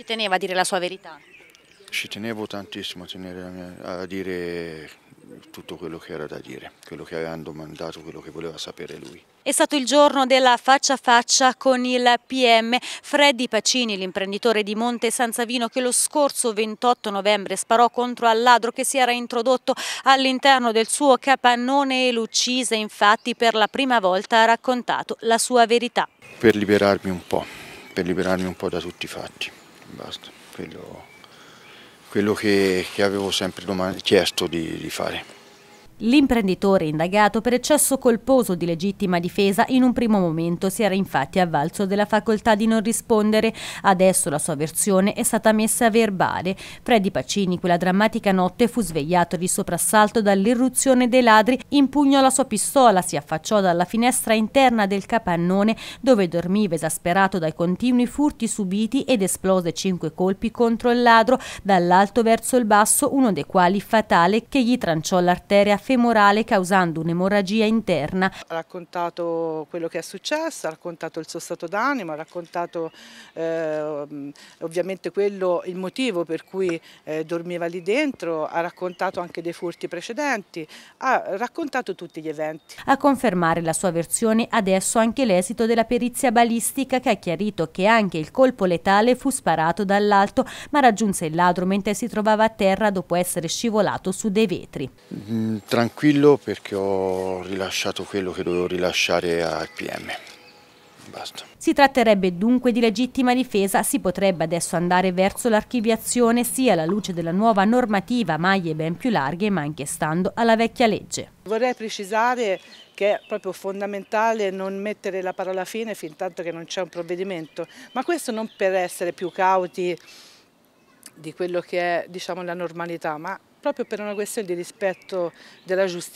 Ci teneva a dire la sua verità? Ci tenevo tantissimo a, mia, a dire tutto quello che era da dire, quello che avevano domandato, quello che voleva sapere lui. È stato il giorno della faccia a faccia con il PM Freddy Pacini, l'imprenditore di Monte San Savino che lo scorso 28 novembre sparò contro al ladro che si era introdotto all'interno del suo capannone e l'uccise infatti per la prima volta ha raccontato la sua verità. Per liberarmi un po', per liberarmi un po' da tutti i fatti basta, quello, quello che, che, avevo sempre chiesto di, di fare. L'imprenditore indagato per eccesso colposo di legittima difesa in un primo momento si era infatti avvalso della facoltà di non rispondere, adesso la sua versione è stata messa a verbale. Freddy Pacini quella drammatica notte fu svegliato di soprassalto dall'irruzione dei ladri, impugnò la sua pistola, si affacciò dalla finestra interna del capannone dove dormiva esasperato dai continui furti subiti ed esplose cinque colpi contro il ladro, dall'alto verso il basso, uno dei quali fatale che gli tranciò l'arteria femorale causando un'emorragia interna. Ha raccontato quello che è successo, ha raccontato il suo stato d'animo, ha raccontato eh, ovviamente quello, il motivo per cui eh, dormiva lì dentro, ha raccontato anche dei furti precedenti, ha raccontato tutti gli eventi. A confermare la sua versione adesso anche l'esito della perizia balistica che ha chiarito che anche il colpo letale fu sparato dall'alto ma raggiunse il ladro mentre si trovava a terra dopo essere scivolato su dei vetri. Mm, tra tranquillo perché ho rilasciato quello che dovevo rilasciare al PM. Basta. Si tratterebbe dunque di legittima difesa, si potrebbe adesso andare verso l'archiviazione sia alla luce della nuova normativa, maglie ben più larghe, ma anche stando alla vecchia legge. Vorrei precisare che è proprio fondamentale non mettere la parola fine fin tanto che non c'è un provvedimento, ma questo non per essere più cauti di quello che è diciamo, la normalità, ma proprio per una questione di rispetto della giustizia.